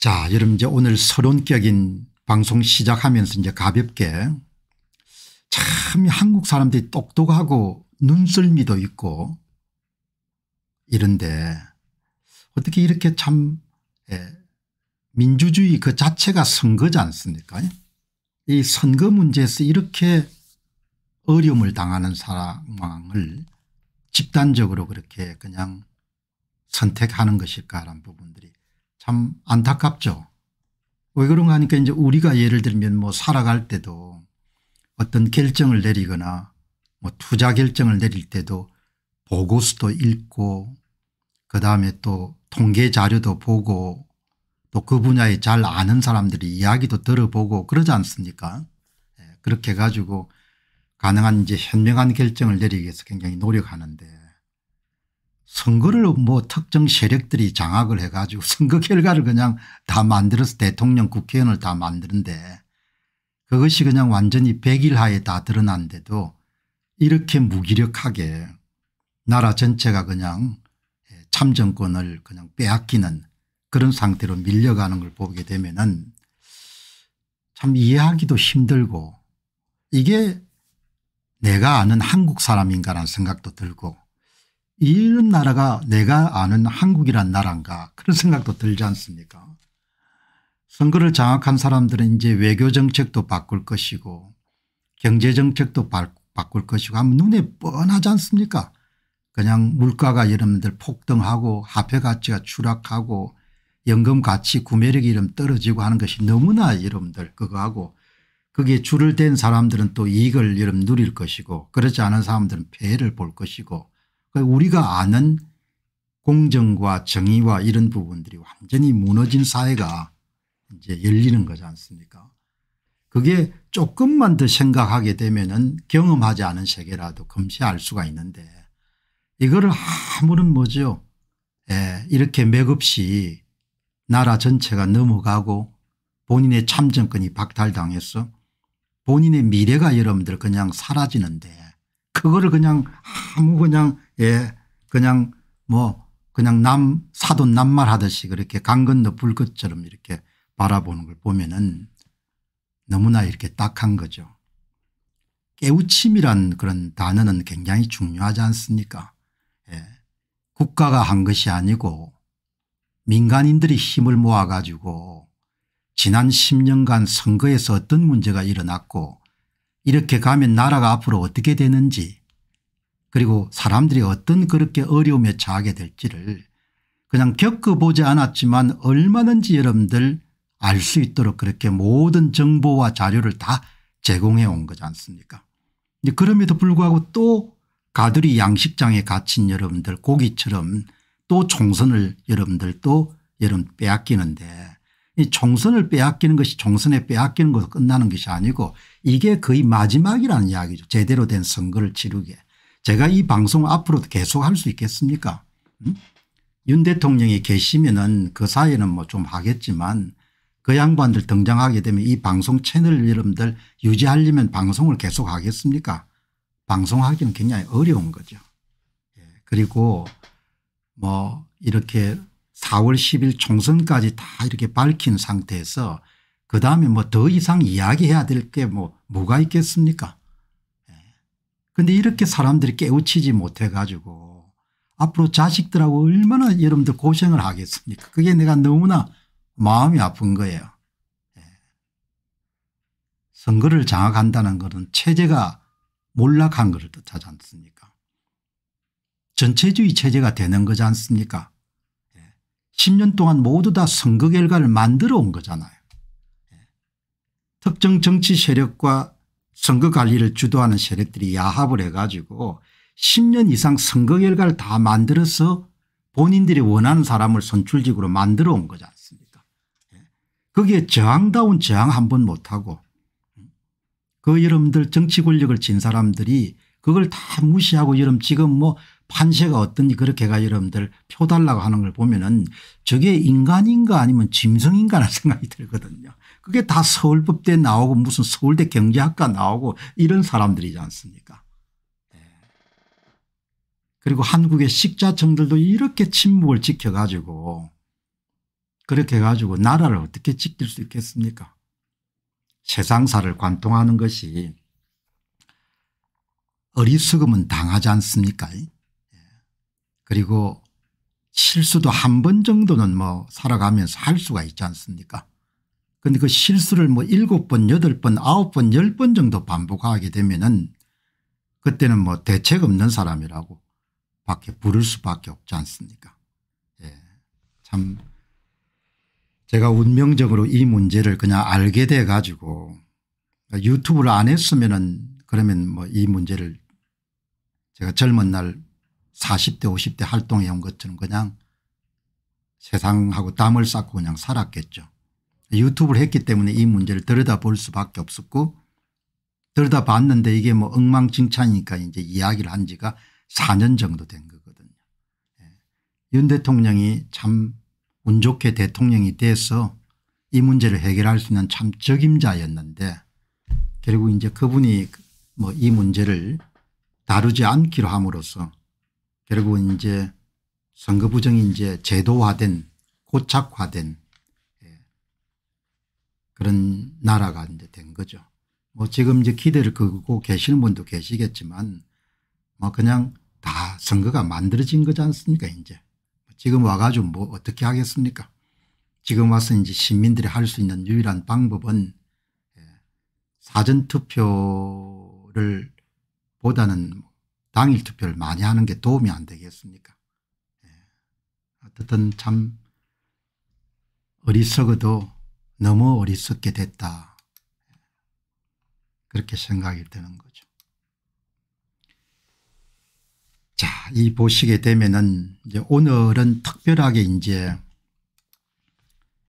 자, 여러분 이제 오늘 서론격인 방송 시작하면서 이제 가볍게 참 한국 사람들이 똑똑하고 눈썰미도 있고 이런데 어떻게 이렇게 참 예, 민주주의 그 자체가 선거지 않습니까 이 선거 문제에서 이렇게 어려움을 당하는 사람을 집단적으로 그렇게 그냥 선택하는 것일까라는 부분들이 참 안타깝죠. 왜 그런가 하니까 이제 우리가 예를 들면 뭐 살아갈 때도 어떤 결정을 내리거나 뭐 투자 결정을 내릴 때도 보고서도 읽고 그다음에 또 통계 자료도 보고 또 그 분야에 잘 아는 사람들이 이야기도 들어보고 그러지 않습니까 예, 그렇게 가지고 가능한 이제 현명한 결정을 내리기 위해서 굉장히 노력하는데 선거를 뭐 특정 세력들이 장악을 해 가지고 선거 결과를 그냥 다 만들어서 대통령 국회의원을 다 만드는데 그것이 그냥 완전히 백일하에 다 드러난데도 이렇게 무기력하게 나라 전체가 그냥 참정권을 그냥 빼앗기는 그런 상태로 밀려가는 걸 보게 되면은 참 이해하기도 힘들고 이게 내가 아는 한국 사람인가라는 생각도 들고 이런 나라가 내가 아는 한국이란 나라인가 그런 생각도 들지 않습니까 선거를 장악한 사람들은 이제 외교정책도 바꿀 것이고 경제정책도 바꿀 것이고 하면 눈에 뻔하지 않습니까 그냥 물가가 여러분들 폭등하고 화폐가치가 추락하고 연금가치 구매력이 이름 떨어지고 하는 것이 너무나 여러분들 그거하고 그게 줄을 댄 사람들은 또 이익을 여러분 누릴 것이고 그렇지 않은 사람들은 피해를 볼 것이고 그러니까 우리가 아는 공정과 정의와 이런 부분들이 완전히 무너진 사회가 이제 열리는 거지 않습니까 그게 조금만 더 생각하게 되면은 경험하지 않은 세계라도 금세 알 수가 있는데 이거를 아무런 뭐죠 예, 이렇게 맥없이 나라 전체가 넘어가고 본인의 참정권이 박탈당해서 본인의 미래가 여러분들 그냥 사라지는데 그거를 그냥 아무 그냥 예 그냥 뭐 그냥 남 사돈 남말 하듯이 그렇게 강 건너 불것처럼 이렇게 바라보는 걸 보면은 너무나 이렇게 딱한 거죠. 깨우침이란 그런 단어는 굉장히 중요하지 않습니까 예. 국가가 한 것이 아니고 민간인들이 힘을 모아 가지고 지난 10년간 선거에서 어떤 문제가 일어났고 이렇게 가면 나라가 앞으로 어떻게 되는지 그리고 사람들이 어떤 그렇게 어려움에 처하게 될지를 그냥 겪어보지 않았지만 얼마든지 여러분들 알 수 있도록 그렇게 모든 정보와 자료를 다 제공해 온 거지 않습니까 그럼에도 불구하고 또 가두리 양식장에 갇힌 여러분들 고기처럼 또 총선을 여러분들 또 여러분 빼앗기는데 이 총선을 빼앗기는 것이 총선에 빼앗기는 것으로 끝나는 것이 아니고 이게 거의 마지막이라는 이야기죠. 제대로 된 선거를 치르게. 제가 이 방송 앞으로도 계속 할 수 있겠습니까 음? 윤 대통령이 계시면은 그 사이에는 뭐 좀 하겠지만 그 양반들 등장하게 되면 이 방송 채널 이름들 유지하려면 방송을 계속 하겠습니까 방송하기는 굉장히 어려운 거죠. 예. 그리고 뭐 이렇게 4월 10일 총선까지 다 이렇게 밝힌 상태에서 그다음에 뭐 더 이상 이야기해야 될 게 뭐 뭐가 있겠습니까 그런데 예. 이렇게 사람들이 깨우치지 못해 가지고 앞으로 자식들하고 얼마나 여러분들 고생을 하겠습니까 그게 내가 너무나 마음이 아픈 거예요. 예. 선거를 장악한다는 것은 체제가 몰락한 것을 뜻하지 않습니까 전체주의 체제가 되는 거지 않습니까 10년 동안 모두 다 선거 결과를 만들어 온 거잖아요. 예. 특정 정치 세력과 선거 관리를 주도하는 세력들이 야합을 해가지고 10년 이상 선거 결과를 다 만들어서 본인들이 원하는 사람을 선출직으로 만들어 온 거지 않습니까 예. 거기에 저항다운 저항 한 번 못하고 음, 그 여러분들 정치 권력을 진 사람들이 그걸 다 무시하고 여러분 지금 뭐 판세가 어떤지 그렇게 해가 여러분들 표 달라고 하는 걸 보면은 저게 인간인가 아니면 짐승인가 라는 생각이 들거든요. 그게 다 서울법대 나오고 무슨 서울대 경제학과 나오고 이런 사람들이지 않습니까 네. 그리고 한국의 식자청들도 이렇게 침묵을 지켜가지고 그렇게 해가지고 나라를 어떻게 지킬 수 있겠습니까 세상사를 관통하는 것이 어리석음은 당하지 않습니까 그리고 실수도 한 번 정도는 뭐 살아가면서 할 수가 있지 않습니까 근데 그 실수를 뭐 일곱 번 여덟 번 아홉 번열 번 정도 반복하게 되면은 그때는 뭐 대책 없는 사람이라고 밖에 부를 수밖에 없지 않습니까 예. 참 제가 운명적으로 이 문제를 그냥 알게 돼 가지고 그러니까 유튜브를 안 했으면은 그러면 뭐 이 문제를 제가 젊은 날 40대 50대 활동해온 것처럼 그냥 세상하고 땀을 쌓고 그냥 살았겠죠. 유튜브를 했기 때문에 이 문제를 들여다볼 수밖에 없었고 들여다봤는데 이게 뭐 엉망진창이니까 이제 이야기를 한 지가 4년 정도 된 거거든요. 예. 윤 대통령이 참 운 좋게 대통령이 돼서 이 문제를 해결할 수 있는 참 적임자였는데 결국 이제 그분이 그 뭐이 문제를 다루지 않기로 함으로써 결국은 이제 선거 부정이 이제 제도화된 고착화된 예, 그런 나라가 이제 된 거죠. 뭐 지금 이제 기대를 걸고 계시는 분도 계시겠지만 뭐 그냥 다 선거가 만들어진 거지 않습니까 이제 지금 와가지고 뭐 어떻게 하겠습니까 지금 와서 이제 시민들이 할 수 있는 유일한 방법은 예, 사전투표를 보다는 당일 투표를 많이 하는 게 도움이 안 되겠습니까 예. 어쨌든 참 어리석어도 너무 어리석게 됐다 그렇게 생각이 드는 거죠. 자, 이 보시게 되면은 이제 오늘은 특별하게 이제